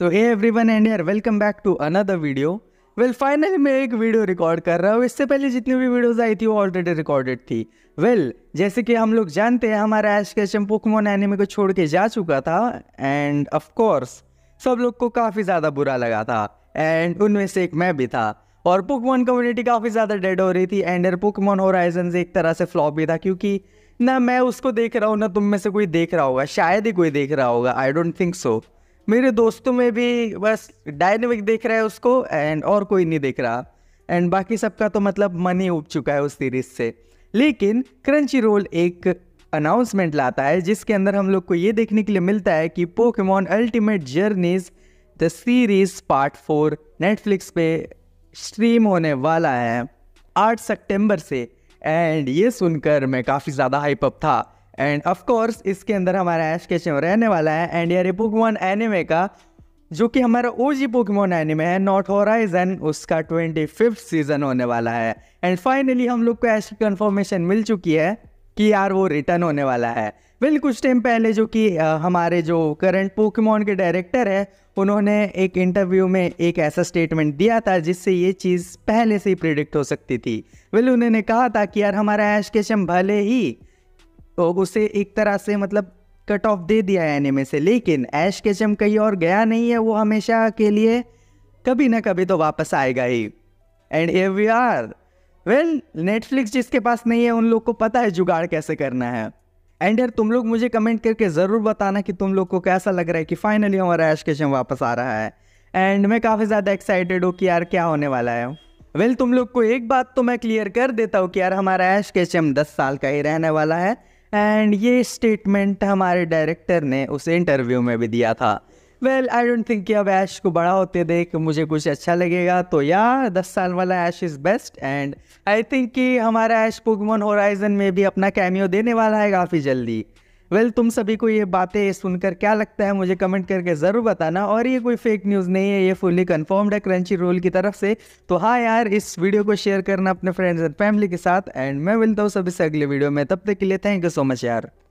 तो hey everyone and यार welcome back to another video well finally मैं एक वीडियो रिकॉर्ड कर रहा हूँ इससे पहले जितनी भी वीडियोज आई थी वो ऑलरेडी रिकॉर्डेड थी वेल well, जैसे कि हम लोग जानते हैं हमारा एश कैचम पोकमोन एनिमे को छोड़ के जा चुका था एंड ऑफकोर्स सब लोग को काफ़ी ज़्यादा बुरा लगा था एंड उनमें से एक मैं भी था और पोकमोन कम्युनिटी काफ़ी ज़्यादा डेड हो रही थी एंड यार पोकमोन होराइजन एक तरह से फ्लॉप भी था क्योंकि ना मैं उसको देख रहा हूँ ना तुम में से कोई देख रहा होगा शायद ही कोई देख रहा होगा आई डोंट थिंक सो मेरे दोस्तों में भी बस डायनेमिक देख रहा है उसको एंड और कोई नहीं देख रहा एंड बाकी सबका तो मतलब मन ही उब चुका है उस सीरीज से लेकिन क्रंची रोल एक अनाउंसमेंट लाता है जिसके अंदर हम लोग को ये देखने के लिए मिलता है कि Pokemon Ultimate Journeys the series part four Netflix पे स्ट्रीम होने वाला है आठ सितंबर से एंड ये सुनकर मैं काफ़ी ज़्यादा हाइप अप था एंड ऑफकोर्स इसके अंदर हमारा ऐश कैसे रहने वाला है एंड यार ये पोकमोन एनिमे का जो कि हमारा ओ जी पोकमोन एनिमे है नॉट होराइजन उसका ट्वेंटी फिफ्थ सीजन होने वाला है एंड फाइनली हम लोग को ऐसी कन्फर्मेशन मिल चुकी है कि यार वो रिटर्न होने वाला है वेल कुछ टाइम पहले जो कि हमारे जो करंट पोकेमोन के डायरेक्टर है उन्होंने एक इंटरव्यू में एक ऐसा स्टेटमेंट दिया था जिससे ये चीज़ पहले से ही प्रिडिक्ट हो सकती थी बिल उन्होंने कहा था कि यार हमारा ऐश केशम भले ही तो उसे एक तरह से मतलब कट ऑफ दे दिया है एनिमे से लेकिन ऐश केचम कहीं और गया नहीं है वो हमेशा के लिए कभी ना कभी तो वापस आएगा ही and uh we are well Netflix जिसके पास नहीं है उन लोग को पता है जुगाड़ कैसे करना है एंड यार तुम लोग मुझे कमेंट करके ज़रूर बताना कि तुम लोग को कैसा लग रहा है कि फाइनली हमारा ऐश केचम वापस आ रहा है एंड मैं काफ़ी ज़्यादा एक्साइटेड हूँ कि यार क्या होने वाला है वेल well, तुम लोग को एक बात तो मैं क्लियर कर देता हूँ कि यार हमारा ऐश केचम दस साल का ही रहने वाला है एंड ये स्टेटमेंट हमारे डायरेक्टर ने उसे इंटरव्यू में भी दिया था वेल आई डोंट थिंक कि अब ऐश को बड़ा होते देख मुझे कुछ अच्छा लगेगा तो या दस साल वाला Ash is best and I think कि हमारा ऐश पुगमन होराइजन में भी अपना कैमियो देने वाला है काफ़ी जल्दी वेल well, तुम सभी को ये बातें सुनकर क्या लगता है मुझे कमेंट करके ज़रूर बताना और ये कोई फेक न्यूज़ नहीं है ये फुली कन्फर्म्ड है क्रंची रोल की तरफ से तो हाँ यार इस वीडियो को शेयर करना अपने फ्रेंड्स एंड फैमिली के साथ एंड मैं मिलता हूँ सभी से अगले वीडियो में तब तक के लिए थैंक यू सो मच यार